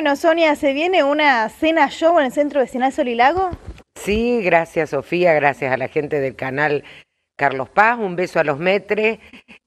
Bueno, Sonia, ¿se viene una cena show en el Centro Vecinal Solilago? Sí, gracias Sofía, gracias a la gente del canal Carlos Paz, un beso a los metres.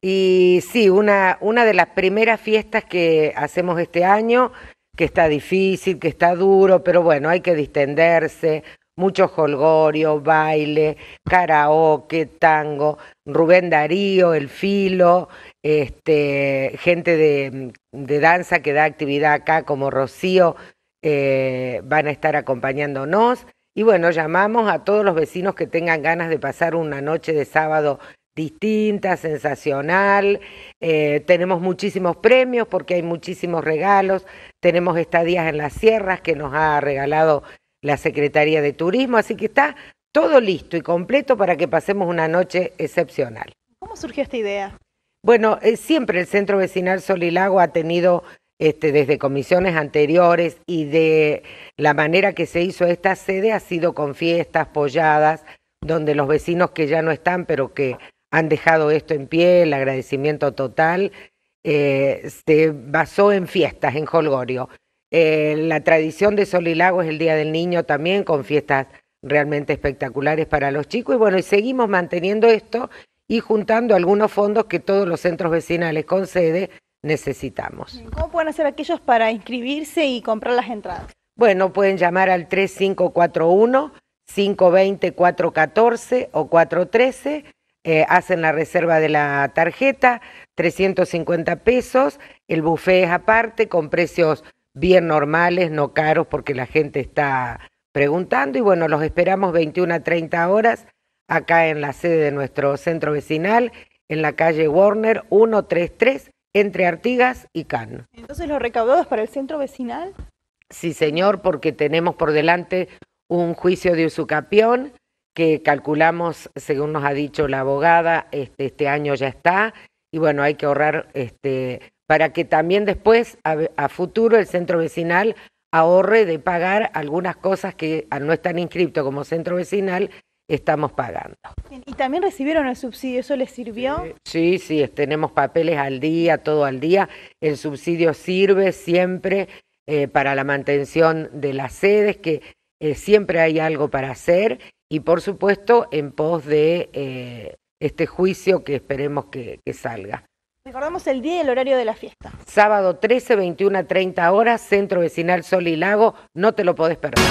Y sí, una, una de las primeras fiestas que hacemos este año, que está difícil, que está duro, pero bueno, hay que distenderse, mucho jolgorio, baile, karaoke, tango, Rubén Darío, El Filo, este, gente de, danza que da actividad acá como Rocío, eh, van a estar acompañándonos. Y bueno, llamamos a todos los vecinos que tengan ganas de pasar una noche de sábado distinta, sensacional. Eh, tenemos muchísimos premios porque hay muchísimos regalos. Tenemos estadías en las sierras que nos ha regalado la Secretaría de Turismo, así que está todo listo y completo para que pasemos una noche excepcional. ¿Cómo surgió esta idea? Bueno, eh, siempre el Centro Vecinal Sol y Lago ha tenido este, desde comisiones anteriores y de la manera que se hizo esta sede ha sido con fiestas, polladas, donde los vecinos que ya no están, pero que han dejado esto en pie, el agradecimiento total, eh, se basó en fiestas, en Holgorio. Eh, la tradición de Solilago es el Día del Niño también, con fiestas realmente espectaculares para los chicos. Y bueno, y seguimos manteniendo esto y juntando algunos fondos que todos los centros vecinales con necesitamos. ¿Cómo pueden hacer aquellos para inscribirse y comprar las entradas? Bueno, pueden llamar al 3541 520 414 o 413. Eh, hacen la reserva de la tarjeta, 350 pesos, el buffet es aparte, con precios bien normales, no caros, porque la gente está preguntando. Y bueno, los esperamos 21 a 30 horas acá en la sede de nuestro centro vecinal, en la calle Warner 133, entre Artigas y Cano. Entonces, ¿los recaudados para el centro vecinal? Sí, señor, porque tenemos por delante un juicio de usucapión que calculamos, según nos ha dicho la abogada, este, este año ya está, y bueno, hay que ahorrar este, para que también después, a, futuro, el centro vecinal ahorre de pagar algunas cosas que ah, no están inscripto como centro vecinal estamos pagando. ¿Y también recibieron el subsidio? ¿Eso les sirvió? Sí, sí, tenemos papeles al día, todo al día. El subsidio sirve siempre eh, para la mantención de las sedes, que eh, siempre hay algo para hacer y por supuesto en pos de eh, este juicio que esperemos que salga. Recordamos el día y el horario de la fiesta. Sábado 13, 21 30 horas, Centro Vecinal Sol y Lago. No te lo podés perder.